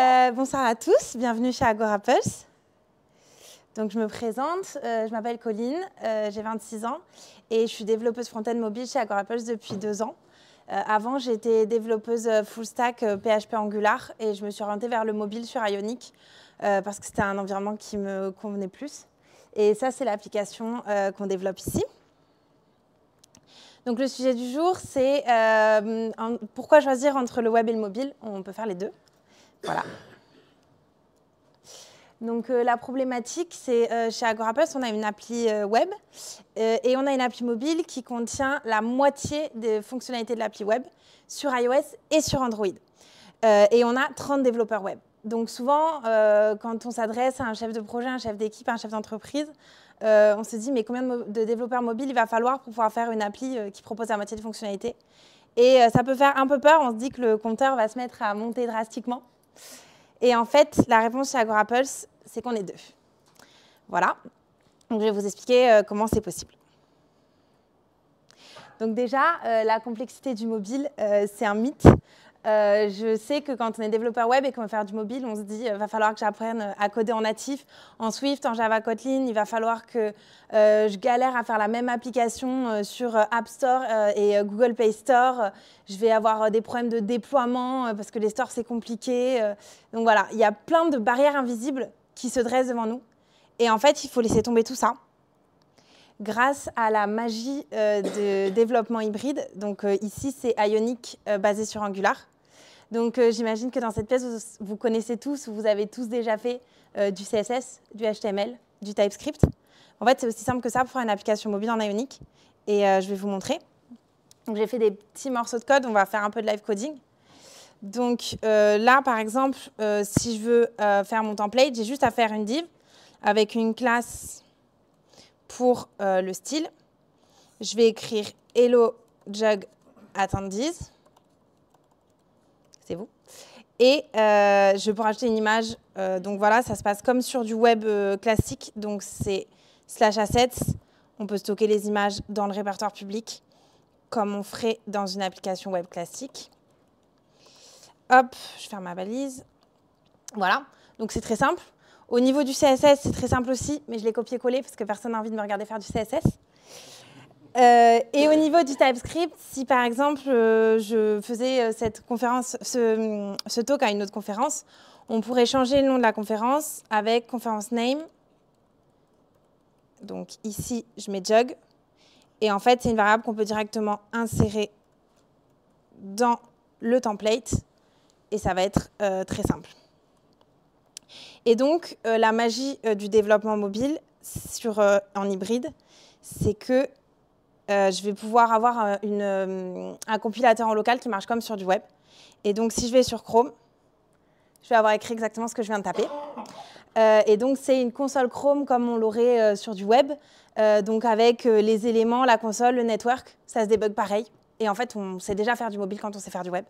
Euh, bonsoir à tous, bienvenue chez Agora Donc, je me présente, euh, je m'appelle Colline, euh, j'ai 26 ans et je suis développeuse front-end mobile chez Agora depuis deux ans. avant, j'étais développeuse full stack PHP Angular et je me suis orientée vers le mobile sur Ionic parce que c'était un environnement qui me convenait plus. Et ça, c'est l'application qu'on développe ici. Donc le sujet du jour, c'est pourquoi choisir entre le web et le mobile On peut faire les deux. Voilà. Donc euh, la problématique, c'est euh, chez Agorapulse, on a une appli euh, web et on a une appli mobile qui contient la moitié des fonctionnalités de l'appli web sur iOS et sur Android. et on a 30 développeurs web. Donc souvent, quand on s'adresse à un chef de projet, un chef d'équipe, un chef d'entreprise, on se dit mais combien de, de, développeurs mobiles il va falloir pour pouvoir faire une appli qui propose la moitié des fonctionnalités Et ça peut faire un peu peur, on se dit que le compteur va se mettre à monter drastiquement. Et en fait, la réponse chez Agorapulse, c'est qu'on est deux. Voilà. Donc, je vais vous expliquer euh, comment c'est possible. Donc déjà, euh, la complexité du mobile, euh, c'est un mythe. Euh, je sais que quand on est développeur web et qu'on veut faire du mobile, on se dit il euh, va falloir que j'apprenne à coder en natif, en Swift, en Java, Kotlin. Il va falloir que euh, je galère à faire la même application sur App Store et Google Play Store. Je vais avoir des problèmes de déploiement parce que les stores c'est compliqué. donc voilà, il y a plein de barrières invisibles qui se dressent devant nous. Et en fait, il faut laisser tomber tout ça grâce à la magie euh, de développement hybride. Donc euh, ici, c'est Ionic euh, basé sur Angular. Donc j'imagine que dans cette pièce, vous, vous, connaissez tous, vous avez tous déjà fait du CSS, du HTML, du TypeScript. En fait, c'est aussi simple que ça pour faire une application mobile en Ionic. Et je vais vous montrer. Donc j'ai fait des petits morceaux de code, on va faire un peu de live coding. Donc là, par exemple, si je veux faire mon template, j'ai juste à faire une div avec une classe pour euh, le style. Je vais écrire Hello Jug Attendees. C'est vous. Et euh, je pouvoir acheter une image. Euh, donc voilà, ça se passe comme sur du web classique. Donc c'est slash assets. On peut stocker les images dans le répertoire public comme on ferait dans une application web classique. Hop, je ferme ma balise. Voilà, donc c'est très simple. Au niveau du CSS, c'est très simple aussi, mais je l'ai copié-collé parce que personne n'a envie de me regarder faire du CSS. Euh, et au niveau du TypeScript, si par exemple euh, je faisais euh, cette conférence, ce, talk à une autre conférence, on pourrait changer le nom de la conférence avec conférence name. Donc ici, je mets Jug ». Et en fait, c'est une variable qu'on peut directement insérer dans le template. Et ça va être très simple. Et donc, euh, la magie euh, du développement mobile sur, euh, en hybride, c'est que je vais pouvoir avoir un compilateur en local qui marche comme sur du web. Et donc, si je vais sur Chrome, je vais avoir écrit exactement ce que je viens de taper. et donc, c'est une console Chrome comme on l'aurait sur du web, donc avec les éléments, la console, le network, ça se débug pareil. Et en fait, on sait déjà faire du mobile quand on sait faire du web.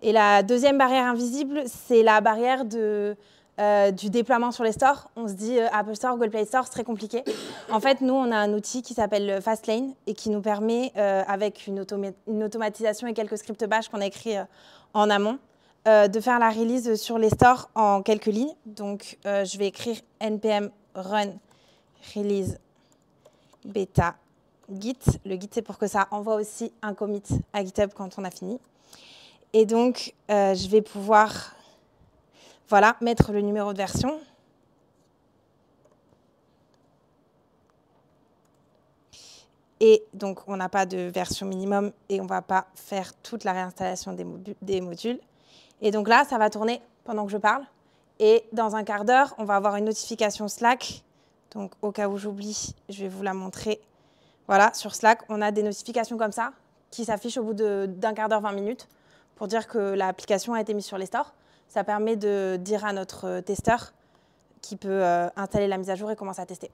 Et la deuxième barrière invisible, c'est la barrière de euh, du déploiement sur les stores. On se dit euh, Apple Store, Google Play Store, c'est très compliqué. En fait, nous, on a un outil qui s'appelle Fastlane et qui nous permet, euh, avec une, une, automatisation et quelques scripts bash qu'on a écrits en amont, de faire la release sur les stores en quelques lignes. Donc, je vais écrire npm run release beta git. Le git, c'est pour que ça envoie aussi un commit à GitHub quand on a fini. Et donc, je vais pouvoir voilà, mettre le numéro de version. Et donc, on n'a pas de version minimum et on ne va pas faire toute la réinstallation des, des modules. Et donc là, ça va tourner pendant que je parle. Et dans un quart d'heure, on va avoir une notification Slack. Donc, au cas où j'oublie, je vais vous la montrer. Voilà, sur Slack, on a des notifications comme ça qui s'affichent au bout d'un quart d'heure, 20 minutes, pour dire que l'application a été mise sur les stores ça permet de dire à notre euh, testeur qui peut euh, installer la mise à jour et commencer à tester.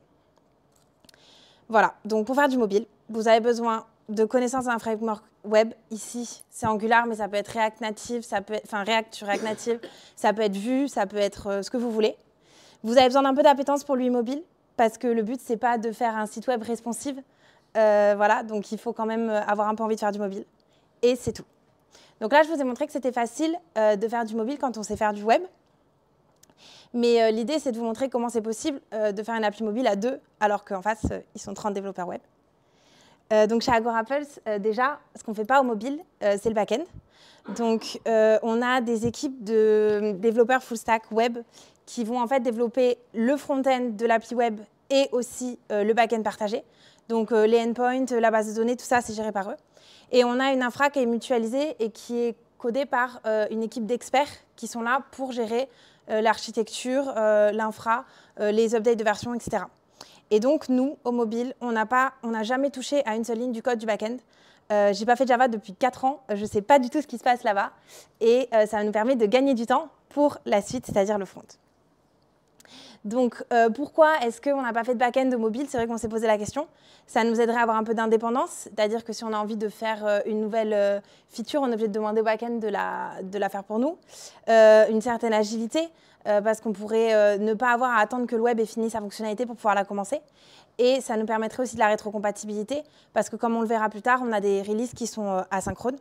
Voilà, donc pour faire du mobile, vous avez besoin de connaissances d'un framework web. Ici, c'est Angular, mais ça peut être React Native, ça peut enfin React sur React Native, ça peut être Vue, ça peut être euh, ce que vous voulez. Vous avez besoin d'un peu d'appétence pour lui mobile, parce que le but, c'est pas de faire un site web responsive. voilà, donc il faut quand même avoir un peu envie de faire du mobile. Et c'est tout. Donc là, je vous ai montré que c'était facile euh, de faire du mobile quand on sait faire du web. Mais euh, l'idée, c'est de vous montrer comment c'est possible euh, de faire une appli mobile à deux, alors qu'en face, ils sont 30 développeurs web. donc chez Agora déjà, ce qu'on ne fait pas au mobile, c'est le back-end. Donc on a des équipes de développeurs full stack web qui vont en fait développer le front-end de l'appli web et aussi le back-end partagé. Donc les endpoints, la base de données, tout ça, c'est géré par eux. Et on a une infra qui est mutualisée et qui est codée par euh, une équipe d'experts qui sont là pour gérer euh, l'architecture, euh, l'infra, les updates de version, etc. Et donc, nous, au mobile, on n'a jamais touché à une seule ligne du code du back-end. Euh, j'ai pas fait Java depuis 4 ans, je ne sais pas du tout ce qui se passe là-bas. Et ça nous permet de gagner du temps pour la suite, c'est-à-dire le front. Donc euh, pourquoi est-ce qu'on n'a pas fait de back-end mobile C'est vrai qu'on s'est posé la question. Ça nous aiderait à avoir un peu d'indépendance, c'est-à-dire que si on a envie de faire euh, une nouvelle euh, feature, on est obligé de demander au back-end de la, faire pour nous. une certaine agilité, parce qu'on pourrait ne pas avoir à attendre que le web ait fini sa fonctionnalité pour pouvoir la commencer. Et ça nous permettrait aussi de la rétrocompatibilité, parce que comme on le verra plus tard, on a des releases qui sont asynchrones.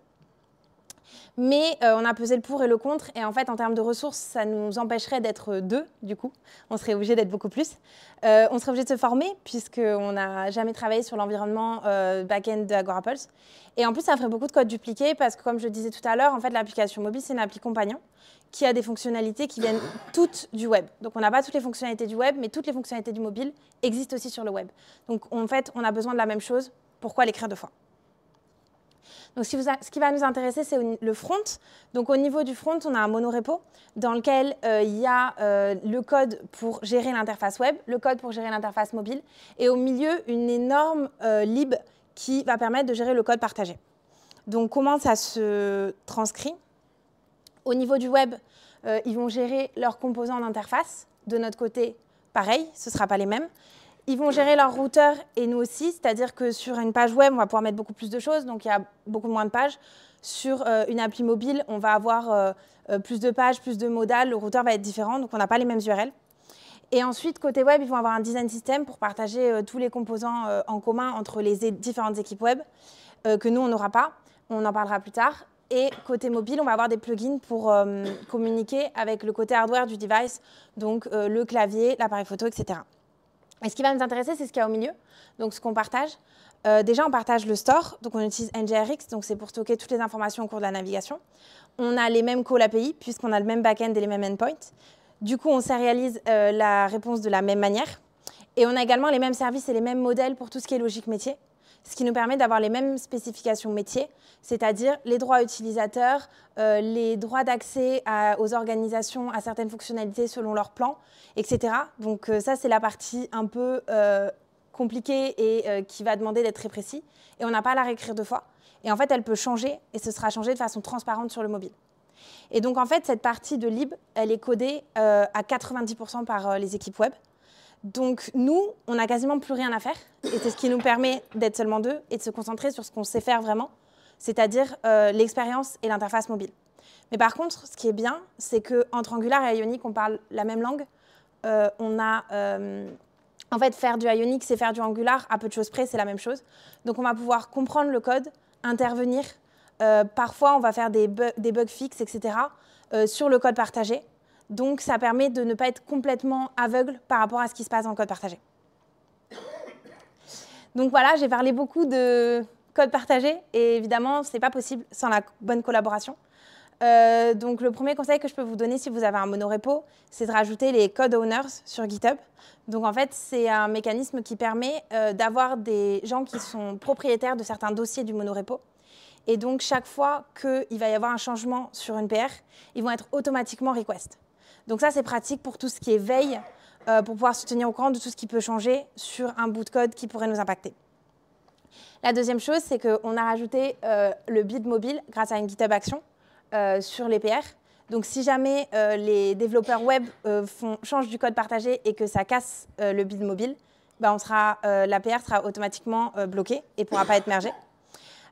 Mais euh, on a pesé le pour et le contre. Et en fait, en termes de ressources, ça nous empêcherait d'être deux, du coup. On serait obligé d'être beaucoup plus. Euh, on serait obligé de se former, puisqu'on n'a jamais travaillé sur l'environnement euh, back-end Agorapulse Et en plus, ça ferait beaucoup de code dupliqué parce que comme je disais tout à l'heure, en fait, l'application mobile, c'est une appli compagnon qui a des fonctionnalités qui viennent toutes du web. Donc on n'a pas toutes les fonctionnalités du web, mais toutes les fonctionnalités du mobile existent aussi sur le web. Donc en fait, on a besoin de la même chose. Pourquoi l'écrire deux fois donc, ce qui va nous intéresser, c'est le front. Donc, au niveau du front, on a un monorepo dans lequel euh, il y a euh, le code pour gérer l'interface web, le code pour gérer l'interface mobile, et au milieu, une énorme euh, lib qui va permettre de gérer le code partagé. Donc, comment ça se transcrit Au niveau du web, ils vont gérer leurs composants d'interface. De notre côté, pareil, ce ne sera pas les mêmes. Ils vont gérer leur routeur et nous aussi, c'est-à-dire que sur une page web, on va pouvoir mettre beaucoup plus de choses, donc il y a beaucoup moins de pages. Sur euh, une appli mobile, on va avoir euh, euh, plus de pages, plus de modales, le routeur va être différent, donc on n'a pas les mêmes URL. Et ensuite, côté web, ils vont avoir un design system pour partager tous les composants en commun entre les différentes équipes web, que nous, on n'aura pas, on en parlera plus tard. Et côté mobile, on va avoir des plugins pour communiquer avec le côté hardware du device, donc le clavier, l'appareil photo, etc. Et ce qui va nous intéresser, c'est ce qu'il y a au milieu, donc ce qu'on partage. Euh, déjà, on partage le store, donc on utilise NGRX, donc c'est pour stocker toutes les informations au cours de la navigation. On a les mêmes calls API, puisqu'on a le même backend et les mêmes endpoints. Du coup, on sérialise euh, la réponse de la même manière. Et on a également les mêmes services et les mêmes modèles pour tout ce qui est logique métier ce qui nous permet d'avoir les mêmes spécifications métiers, c'est-à-dire les droits utilisateurs, euh, les droits d'accès aux organisations, à certaines fonctionnalités selon leur plan, etc. Donc euh, ça, c'est la partie un peu euh, compliquée et qui va demander d'être très précis. Et on n'a pas à la réécrire deux fois. Et en fait, elle peut changer et ce sera changé de façon transparente sur le mobile. Et donc, en fait, cette partie de lib, elle est codée à 90% par les équipes web. Donc nous, on n'a quasiment plus rien à faire. Et c'est ce qui nous permet d'être seulement deux et de se concentrer sur ce qu'on sait faire vraiment, c'est-à-dire euh, l'expérience et l'interface mobile. Mais par contre, ce qui est bien, c'est qu'entre Angular et Ionic, on parle la même langue. Euh, on a, euh, en fait, faire du Ionic, c'est faire du Angular. À peu de choses près, c'est la même chose. Donc on va pouvoir comprendre le code, intervenir. parfois, on va faire des, bugs fixes, etc. sur le code partagé. Donc ça permet de ne pas être complètement aveugle par rapport à ce qui se passe en code partagé. Donc voilà, j'ai parlé beaucoup de code partagé et évidemment, ce n'est pas possible sans la bonne collaboration. Euh, donc le premier conseil que je peux vous donner si vous avez un monorepo, c'est de rajouter les code owners sur GitHub. Donc en fait, c'est un mécanisme qui permet euh, d'avoir des gens qui sont propriétaires de certains dossiers du monorepo. Et donc chaque fois qu'il va y avoir un changement sur une PR, ils vont être automatiquement request. Donc ça, c'est pratique pour tout ce qui est veille, euh, pour pouvoir se tenir au courant de tout ce qui peut changer sur un bout de code qui pourrait nous impacter. La deuxième chose, c'est qu'on a rajouté euh, le bid mobile grâce à une GitHub Action euh, sur les PR. Donc si jamais les développeurs web font, changent du code partagé et que ça casse le bid mobile, bah, on sera, la PR sera automatiquement bloquée et ne pourra pas être mergée.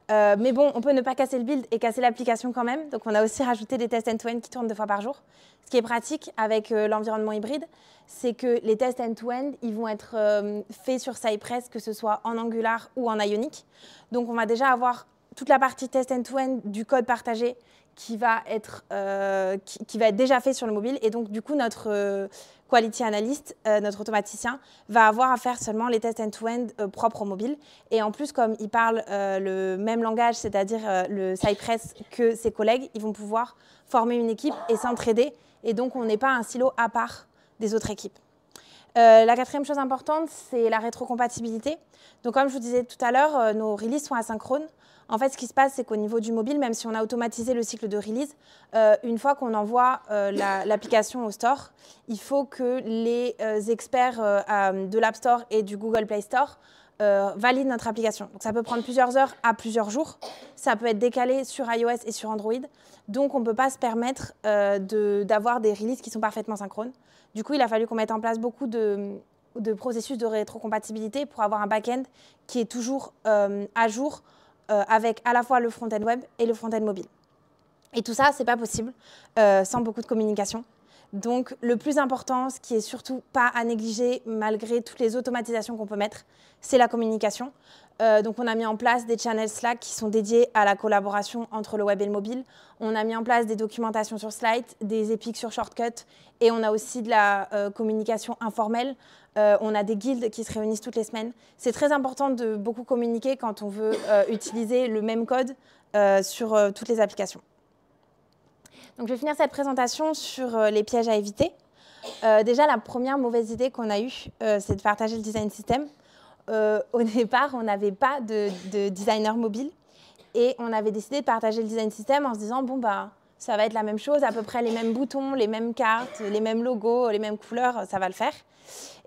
Euh, mais bon, on peut ne pas casser le build et casser l'application quand même. Donc, on a aussi rajouté des tests end-to-end qui tournent deux fois par jour. Ce qui est pratique avec euh, l'environnement hybride, c'est que les tests end-to-end, ils vont être euh, faits sur Cypress, que ce soit en Angular ou en Ionic. Donc, on va déjà avoir toute la partie test end to -end du code partagé qui va être, euh, qui, va être déjà fait sur le mobile. Et donc, du coup, notre euh, quality analyst, euh, notre automaticien, va avoir à faire seulement les tests end-to-end propres au mobile. Et en plus, comme il parle le même langage, c'est-à-dire le Cypress que ses collègues, ils vont pouvoir former une équipe et s'entraider. Et donc, on n'est pas un silo à part des autres équipes. Euh, la quatrième chose importante, c'est la rétrocompatibilité. Donc, comme je vous disais tout à l'heure, euh, nos releases sont asynchrones. En fait, ce qui se passe, c'est qu'au niveau du mobile, même si on a automatisé le cycle de release, euh, une fois qu'on envoie l'application au store, il faut que les experts de l'App Store et du Google Play Store euh, valide notre application. Donc ça peut prendre plusieurs heures à plusieurs jours. Ça peut être décalé sur iOS et sur Android. Donc on ne peut pas se permettre euh, d'avoir des releases qui sont parfaitement synchrones. Du coup, il a fallu qu'on mette en place beaucoup de, processus de rétrocompatibilité pour avoir un back-end qui est toujours euh, à jour avec à la fois le front-end web et le front-end mobile. Et tout ça, c'est pas possible sans beaucoup de communication. Donc le plus important, ce qui est surtout pas à négliger malgré toutes les automatisations qu'on peut mettre, c'est la communication. Euh, donc on a mis en place des channels Slack qui sont dédiés à la collaboration entre le web et le mobile. On a mis en place des documentations sur Slide, des épiques sur Shortcut et on a aussi de la euh, communication informelle. Euh, on a des guildes qui se réunissent toutes les semaines. C'est très important de beaucoup communiquer quand on veut utiliser le même code sur toutes les applications. Donc, je vais finir cette présentation sur euh, les pièges à éviter. Euh, déjà, la première mauvaise idée qu'on a eue, euh, c'est de partager le design system. au départ, on n'avait pas de, de, designer mobile et on avait décidé de partager le design system en se disant bon bah ça va être la même chose, à peu près les mêmes boutons, les mêmes cartes, les mêmes logos, les mêmes couleurs, ça va le faire.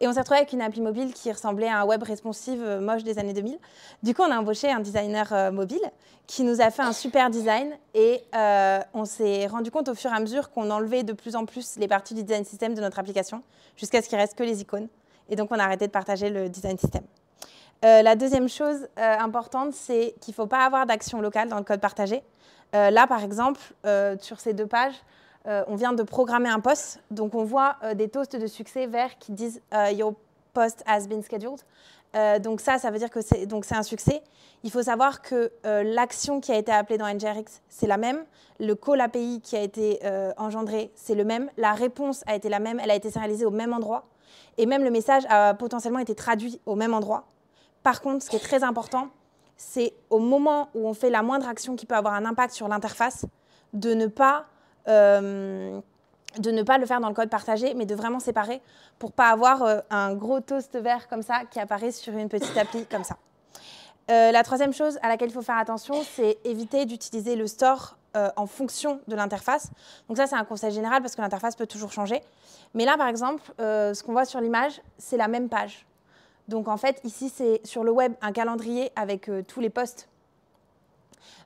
Et on s'est retrouvé avec une appli mobile qui ressemblait à un web responsive euh, moche des années 2000. Du coup, on a embauché un designer euh, mobile qui nous a fait un super design et euh, on s'est rendu compte au fur et à mesure qu'on enlevait de plus en plus les parties du design system de notre application jusqu'à ce qu'il reste que les icônes. Et donc, on a arrêté de partager le design system. la deuxième chose importante, c'est qu'il ne faut pas avoir d'action locale dans le code partagé. Euh, là, par exemple, euh, sur ces deux pages, euh, on vient de programmer un post. Donc, on voit des toasts de succès verts qui disent Your post has been scheduled. donc, ça, ça veut dire que c'est un succès. Il faut savoir que l'action qui a été appelée dans NGRX, c'est la même. Le call API qui a été engendré, c'est le même. La réponse a été la même. Elle a été réalisée au même endroit. Et même le message a potentiellement été traduit au même endroit. Par contre, ce qui est très important, c'est au moment où on fait la moindre action qui peut avoir un impact sur l'interface, de ne pas... Euh, le faire dans le code partagé, mais de vraiment séparer pour pas avoir euh, un gros toast vert comme ça qui apparaît sur une petite appli comme ça. Euh, la troisième chose à laquelle il faut faire attention, c'est éviter d'utiliser le store en fonction de l'interface. Donc ça, c'est un conseil général parce que l'interface peut toujours changer. Mais là, par exemple, ce qu'on voit sur l'image, c'est la même page. Donc en fait, ici, c'est sur le web un calendrier avec euh, tous les postes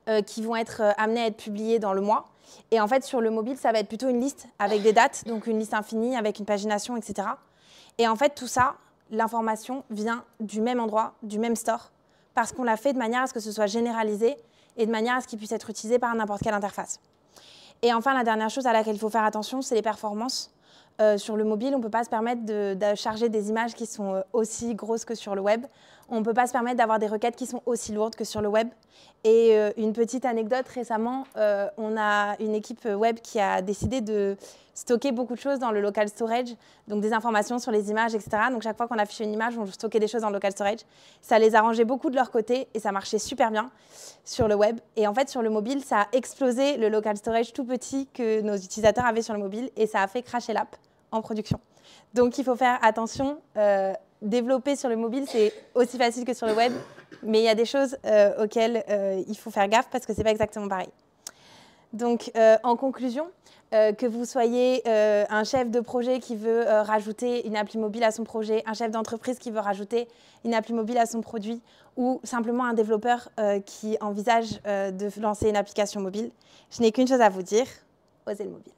euh, qui vont être euh, amenés à être publiés dans le mois. Et en fait, sur le mobile, ça va être plutôt une liste avec des dates, donc une liste infinie avec une pagination, etc. Et en fait, tout ça, l'information vient du même endroit, du même store, parce qu'on l'a fait de manière à ce que ce soit généralisé et de manière à ce qu'il puisse être utilisé par n'importe quelle interface. Et enfin, la dernière chose à laquelle il faut faire attention, c'est les performances. Euh, sur le mobile, on ne peut pas se permettre de, charger des images qui sont euh, aussi grosses que sur le web on ne peut pas se permettre d'avoir des requêtes qui sont aussi lourdes que sur le web. Et euh, une petite anecdote, récemment, euh, on a une équipe web qui a décidé de stocker beaucoup de choses dans le local storage, donc des informations sur les images, etc. Donc chaque fois qu'on affichait une image, on stockait des choses dans le local storage. Ça les arrangeait beaucoup de leur côté et ça marchait super bien sur le web. Et en fait, sur le mobile, ça a explosé le local storage tout petit que nos utilisateurs avaient sur le mobile et ça a fait crasher l'app en production. Donc il faut faire attention. Euh, développer sur le mobile, c'est aussi facile que sur le web, mais il y a des choses euh, auxquelles euh, il faut faire gaffe parce que ce n'est pas exactement pareil. Donc, euh, en conclusion, que vous soyez un chef de projet qui veut rajouter une appli mobile à son projet, un chef d'entreprise qui veut rajouter une appli mobile à son produit, ou simplement un développeur qui envisage de lancer une application mobile, je n'ai qu'une chose à vous dire, osez le mobile.